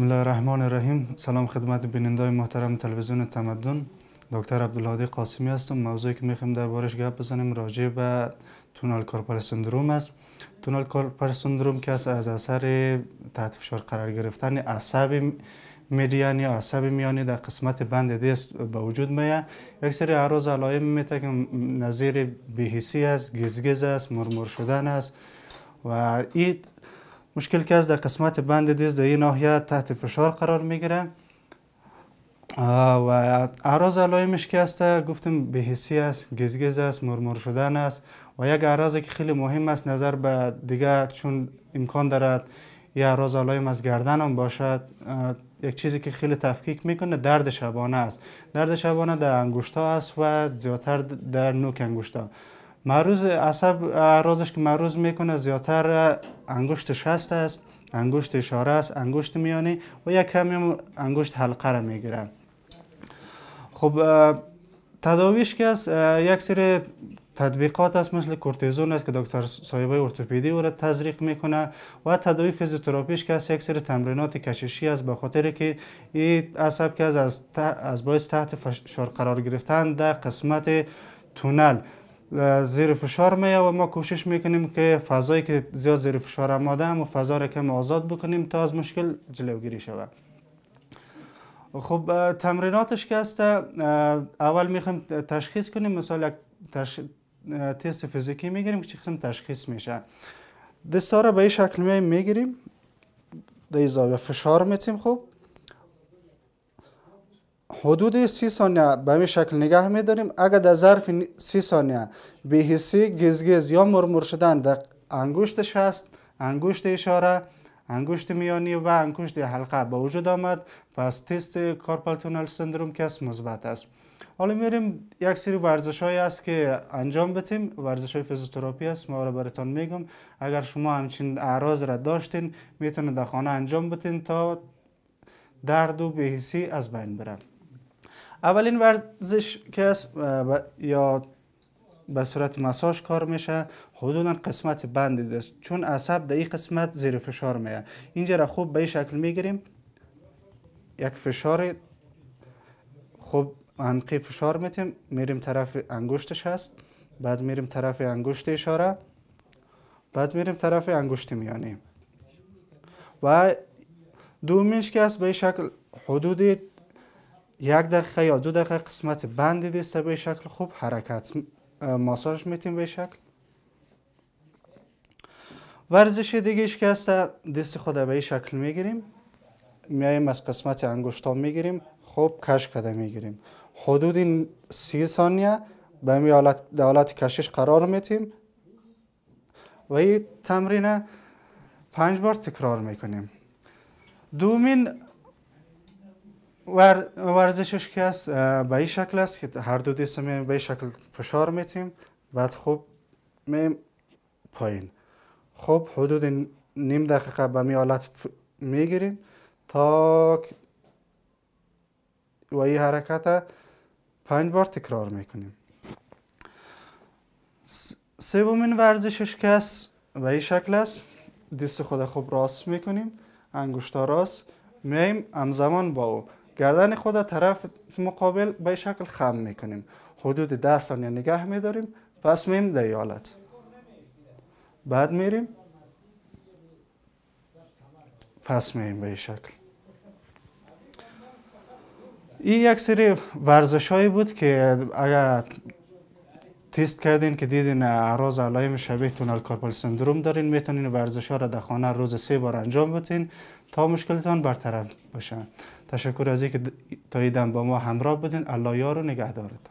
بسم الله الرحمن الرحیم سلام خدمت بینندگان محترم تلویزیون تمدن دکتر عبدالهادی قاسمی هستم موضوعی که میخوایم دربارش گپ بزنیم راجع به تونال کارپال سندروم است تونال کارپال سندروم که از اثر تحت فشار قرار گرفتن عصب میدیان یا عصب میانی در قسمت بند دست به وجود میه یک سری عراض علائم میته که نظیر بهیسی است گزگز است مرمر شدن است و این مشکل که از در قسمت بند دیز در این ناحیه تحت فشار قرار میگیره و اعراض علایمش که است گفتم بهسی است گزگز است مرمر شدن است و یک اعراضی که خیلی مهم است نظر به دیگه چون امکان دارد یا اعراض علایم از گردن هم باشد یک چیزی که خیلی تفکیک میکنه درد شبانه است درد شبانه در ها است و زیادتر در نوک انگشتا معروض عصب رازش که مروز میکنه زیادتر انگشت شست است انگشت اشاره است انگشت میانی و یک کمی انگشت حلقه را میگیرن خب تداویش که است یک سری تطبیقات است مثل کورتیزون است که دکتر صاحبای ارتوپیدی او را تزریق میکنه و تداوی فیزیوتراپیش که است یک سری تمرینات کششی است به خاطر که این عصب که از از, باعث تحت فشار قرار گرفتن در قسمت تونل زیر فشار میه و ما کوشش میکنیم که فضایی که زیاد زیر فشار آماده هم و فضا را کم آزاد بکنیم تا از مشکل جلوگیری شود خب تمریناتش که هست اول میخوایم تشخیص کنیم مثلا تست فیزیکی میگیریم که چه قسم تشخیص میشه دستا را به این شکل میگیریم در زاویه فشار میتیم خوب. حدود سی ثانیه به این شکل نگه میداریم اگر در ظرف سی ثانیه به گزگز یا مرمور شدن در انگشت شست انگشت اشاره انگشت میانی و انگشت حلقه به وجود آمد پس تست کارپال تونل سندروم کس مثبت است حالا میریم یک سری ورزش های است که انجام بتیم ورزش های فیزیوتراپی است ما را براتان میگم اگر شما همچین اعراض را داشتین میتونید در خانه انجام بتین تا درد و بهیسی از بین برن اولین ورزش که یا به صورت مساج کار میشه حدودا قسمت بند دست چون عصب در این قسمت زیر فشار میه اینجا را خوب به این شکل میگیریم یک فشار خوب انقی فشار میتیم میریم طرف انگشتش هست بعد میریم طرف انگشت اشاره بعد میریم طرف انگشت میانی و دومینش که هست به این شکل حدود یک دقیقه یا دو دقیقه قسمت بند دست به شکل خوب حرکت ماساژ میتیم به شکل ورزش دیگهش که هست دست خود به شکل میگیریم میاییم از قسمت ها میگیریم خوب کش کده میگیریم حدود این سی ثانیه به می کشش قرار میتیم و این تمرین پنج بار تکرار میکنیم دومین ورزشش که است به این شکل است که هر دو دست به شکل فشار میتیم بعد خوب می پایین خوب حدود نیم دقیقه به می حالت میگیریم تا و این حرکت پنج بار تکرار میکنیم سومین ورزشش که است به این شکل است دست خود خوب راست میکنیم انگشتا راست میم همزمان با او گردن خود طرف مقابل به شکل خم میکنیم حدود ده ثانیه نگه میداریم پس میم در حالت بعد میریم پس میم به شکل این یک سری ورزش هایی بود که اگر تست کردین که دیدین اعراض علائم شبیه تونل کارپال سندروم دارین میتونین ورزش ها را در خانه روز سه بار انجام بدین تا مشکلتان برطرف بشن تشکر از اینکه تا ایدن با ما همراه بودین الله یار و